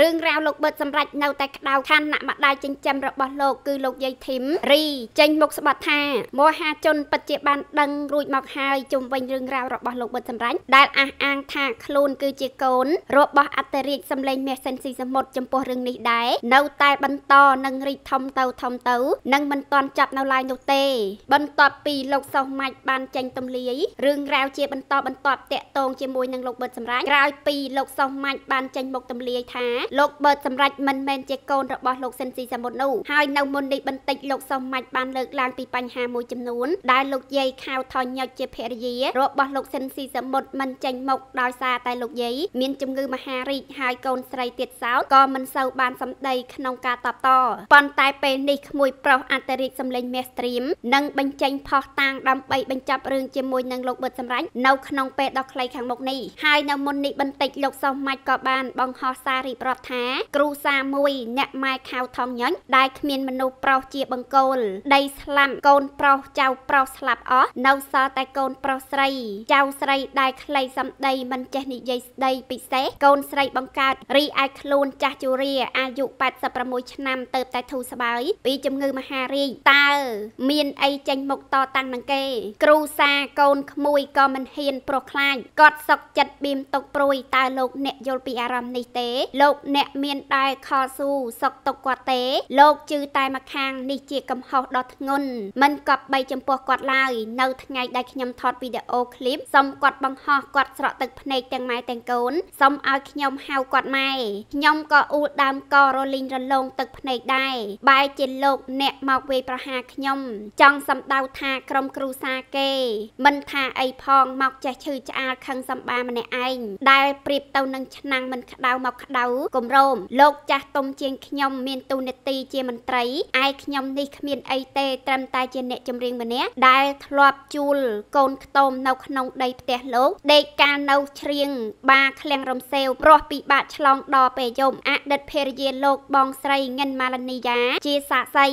រឿងរ៉ាវលោកបឺតសម្រាប់នៅតែក្តៅខណ្ឌម្ដាយចិញ្ចឹមរបស់លោកគឺលោកយាយធីមរីចេញមុខស្បត់ថាមហាជនពិតជាបានដឹងរួចមកហើយជុំវិញរឿងរ៉ាវរបស់លោកបឺតសម្រាប់ដែលអះអាងថាខ្លួនគឺជាកូនរបស់អន្តរាជសម្លេងមាសសិនស៊ីសមុទ្រចំពោះរឿងនេះដែរនៅតែបន្តនឹងរីកធំទៅធំទៅនឹងមិនទាន់ចាប់នៅឡើយនោះទេ បន្ទាប់ពីលោកសោះម៉ាច់បានចេញទម្លាយរឿងរ៉ាវជាបន្តបន្ទាប់តាក់ទងជាមួយនឹងលោកបឺតសម្រាប់ក្រោយពីលោកសោះម៉ាច់បានចេញមុខទម្លាយថាលោកបឺតសម្រេចមិនមែនជាកូនរបស់លោកស៊ិនស៊ីសាមុតនោះហើយនៅមុននេះបន្តិចលោកសុំម៉ាច់បានលើកឡើងពីបញ្ហាមួយចំនួនដែលលោកយាយខាវថញញុចជាភរិយារបស់លោកស៊ិនស៊ីសាមុតមិនចេញមុខដោយសារតែលោកយាយមានជំងឺមហារីកហើយកូនស្រីទៀតសោតក៏មិនសូវបានសម្ដីក្នុងការតបតប៉ុន្តែពេលនេះក្មួយប្រុសអន្តរិកសម្លេងមេស្ត្រីមនិងបញ្ចេញផុសតាងដើម្បីបញ្ចប់រឿងជាមួយនឹងលោកបឺតសម្រេចនៅក្នុងពេលដ៏ខ្លីខាងមុខនេះហើយនៅមុននេះបន្តិចលោកសុំម៉ាច់ក៏បានបង្ហោះសាររីប្រាប់គាត់ថាគ្រូសាមួយអ្នកម៉ែខៅថំញញដែលគ្មានមនុស្សប្រុសជា បង្គោលដីស្លាប់កូនប្រុសចៅប្រុសស្លាប់អស់នៅសល់តែកូនប្រុសស្រីចៅស្រីដែលក្លីសំដីមិនចេះនិយាយស្ដីពិសេសកូន ស្រីបង្កើតរីឯខ្លួនចាស់ជូរាអាយុ86ឆ្នាំទៅតែធូរស្បើយពីជំងឺមហារីកតើមានអីចេញមុខតតាំងនឹងគេ គ្រូសាកូនក្មួយក៏មិនហ៊ាន ប្រុសខ្លាចគាត់សុកចិត្តបៀមទុកព្រួយតើលោកអ្នកយល់ពីអារម្មណ៍នេះទេលោកលោកអ្នកមានដែរខលស៊ូសុកទុកគាត់ទេ លោកជឿតែម្ខាងនេះជាកំហុសដ៏ធ្ងន់មិនកប់បីចំពោះគាត់ឡើយនៅថ្ងៃដែលខ្ញុំថតវីដេអូឃ្លីបសុំគាត់បង្ហោះគាត់ស្រក់ទឹកភ្នែកទាំងម៉ែទាំងកូនសុំឲ្យខ្ញុំហៅគាត់ម៉ែខ្ញុំក៏អ៊ូលដើមកករលីងរលងទឹកភ្នែកដែរបែរជាលោកអ្នកមកវាយប្រហារខ្ញុំ ចង់សំដៅថាក្រុមគ្រូសាគេ មិនថាអីផងមកចេះឈឺឆ្អាលខឹងសម្បាម្នាក់ឯងដែលប្រៀបទៅនឹងឆ្នាំងមិនក្តៅមកក្តៅគម្រោមលោកចាស់ទុំជាងខ្ញុំ មានទូនាទីជាមន្ត្រីឯខ្ញុំនេះគ្មានអីទេត្រឹមតែជាអ្នកចម្រៀងម្នាក់ដែលធ្លាប់ជួលកូនខ្ទមនៅក្នុងដីផ្ទះលោក ដេកកាលនៅជ្រៀងបាឃ្លាំងរំសេវព្រោះពីបាក់ឆ្លងដល់ពេលយប់អតីតភរិយាលោកបងស្រីងិនម៉ាឡានីយ៉ាជាសាក្សី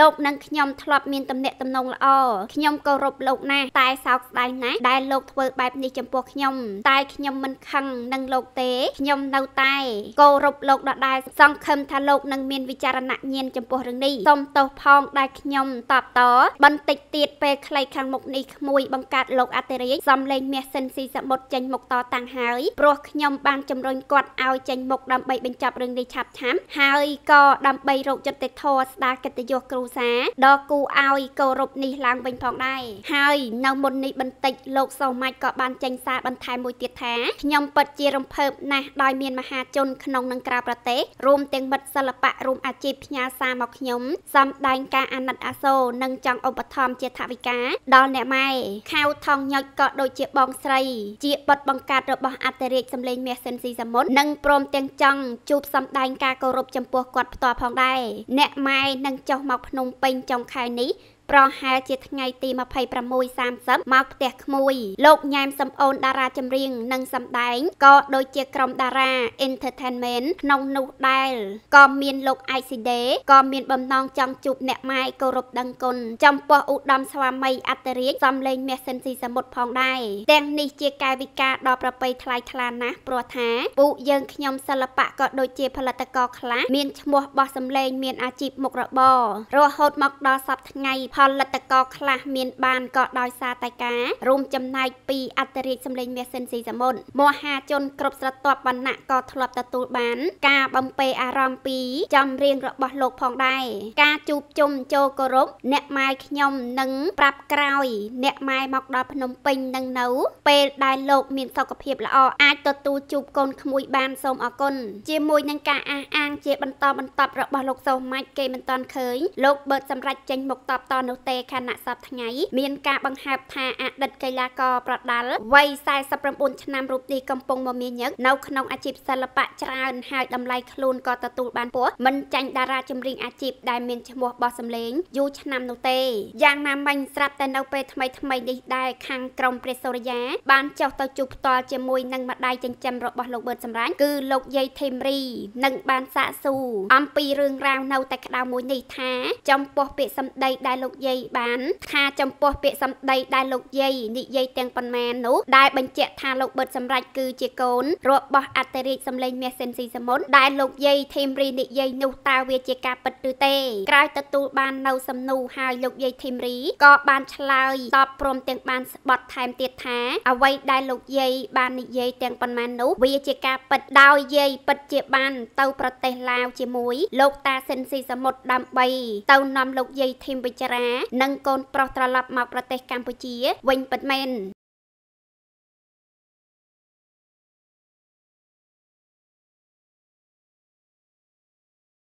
លោកនិងខ្ញុំធ្លាប់មានទំនាក់ទំនងល្អខ្ញុំគោរពលោកណាស់តែសោកស្ដាយណាស់ដែលលោកធ្វើបែបនេះចំពោះខ្ញុំ តែខ្ញុំមិនខឹងនឹងលោកទេខ្ញុំនៅតែគោររពលោកដដែលសង្ឃឹមថាលោកនឹងមានវិចារណញាណចំពោះរឿងនេះសូមទោសផង ដែលខ្ញុំ តបតបន្តិចទៀតពេលខ្លីខាងមុខនេះក្មួយបង្កើតលោកអតិរិយសំលេងមាសសិនស៊ីសមុទ្រចេញមុខតតាំងហើយព្រោះខ្ញុំបានជំរុញគាត់ឲ្យចេញមុខដើម្បីបញ្ចប់រឿងនេះឆាប់ឆាប់ហើយក៏ដើម្បីរកយុត្តិធម៌ស្ដារ កិត្តិយសគ្រួសារដល់គូឲ្យគោរពនេះឡើងវិញផងដែរហើយនៅមុននេះបន្តិចលោកសូម៉ាច់ក៏បានចេញសារបន្ថែមមួយទៀតថាខ្ញុំពិតជារំភើបណាស់ដោយមានមហាជនក្នុងនិងក្រៅប្រទេសរួមទាំងមិត្តសិល្បៈរួមអាជីពផ្ញើសារមកខ្ញុំសំដែងការអាណិតអាសូរនិងចង់ឧបត្ថម្ភជាថវិកាដល់អ្នកម៉ែខៅថងញុចក៏ដូចជាបងស្រី ជាបុតបង្កើតរបស់អតិរេកសម្លេងមាសសិនស៊ីសាមុននិងព្រមទាំងចង់ជួបសំដែងការគោរពចំពោះគាត់ផ្ទាល់ផងដែរអ្នកម៉ែនឹងចុះមកភ្នំពេញចុងខែនេះប្រហែលជាថ្ងៃទី26:30មកផ្ទះក្មួយលោកញ៉ែមសំអូន តារាចម្រៀងនិងសម្ដែងក៏ដូចជាក្រុមតារា entertainment ក្នុងនោះដែរក៏មានលោកអៃស៊ីដេក៏មាន បំណងចង់ជួបអ្នកម៉ែគោរពដឹងគុណចំពោះឧត្តមស្វាមីអត្តរាជសំលេងមាសសិនស៊ីសមុទ្រផងដែរទាំងនេះជាកាយវិការដ៏ប្រពៃថ្លៃថ្លាណាស់ព្រោះថាពួកយើងខ្ញុំសិល្បៈក៏ដូចជា ផលិតករខ្លះមានឈ្មោះបោះសម្លេងមានអាជីពមុខរបររហូតមកដល់សប្តាហ៍ថ្ងៃផផលិតករខ្លះមានបានក៏ដោយសារតែការរួមចំណែកពីអត្តរាជសម្លេងមាសសិនស៊ីសមុនមហាជនគ្រប់ស្រទាប់វណ្ណៈក៏ធ្លាប់ទទួលបាន ការបំពេអារម្មណ៍ពីចំរៀងរបស់លោកផងដែរការជួបជុំចូលគោរពអ្នកម៉ែខ្ញុំនឹងប្រាប់ក្រោយអ្នកម៉ែមកដល់ភ្នំពេញនឹងនៅពេលដែលលោកមានសុខភាពល្អអាចទទួលជួបកូនក្មួយបានសូមអរគុណជាមួយនឹងការអះអាងជាបន្តបន្ទាប់របស់លោកសូម៉ាច់គេមិនតាន់ឃើញលោកបើកសម្រាប់ចេញមកតបតនោះទេខណៈសប្តាហ៍មានការបង្ហើបថាអតីតកីឡាករប្រដាល់វ័យ49ឆ្នាំរូបនេះកំពុងមមាញឹកនៅក្នុងអាជីពសិល្បៈច្រើនហើយតម្លៃខ្លួនក៏ទទួលបានពោះមិនចាញ់តារាចម្រៀងអាជីពដែលមានឈ្មោះបោះសម្លេងយូរឆ្នាំនោះទេយ៉ាងណាមិញស្រាប់តែនៅពេលថ្មីថ្មីនេះដែរខាងក្រមព្រះសូរិយាបានចុះទៅជួបផ្ទាល់ជាមួយនឹងម្ដាយចិញ្ចឹមរបស់លោកបឺតសម្រាញ់គឺលោកយាយធីមរី និងបានសាកសួរអំពីរឿងរ៉ាវនៅតែក្តៅមួយនេះថា ចំពោះពាក្យសម្ដីដែលលោកយាយបានថាចំពោះពាក្យសម្ដីដែលលោកយាយនិយាយទាំងប៉ុន្មាននោះដែលបញ្ជាក់ថាលោកបិទសម្រេចគឺជាកូនរបស់អតិរិទ្ធសម្លេងមាសសេនស៊ីសមុនដែលលោកយាយធីមរីនិយាយនោះតើវាជាការពិតឬទេ ក្រោយទទួលបាននៅសំណួរហើយលោកយាយធីមរីក៏បានឆ្លើយតបព្រមទាំងបានស្បត់ថែមទៀតថាអ្វីដែលលោកយាយបាននិយាយទាំងប៉ុន្មាននោះវាជាការពិតដោយយាយពិតជាបានទៅប្រទេសឡាវជាមួយលោកតាសិនស៊ីសមុទ្រដើម្បីទៅនាំលោកយាយធីមវិចារានិងកូនប្រុសត្រឡប់មកប្រទេសកម្ពុជា វិញពិតមែន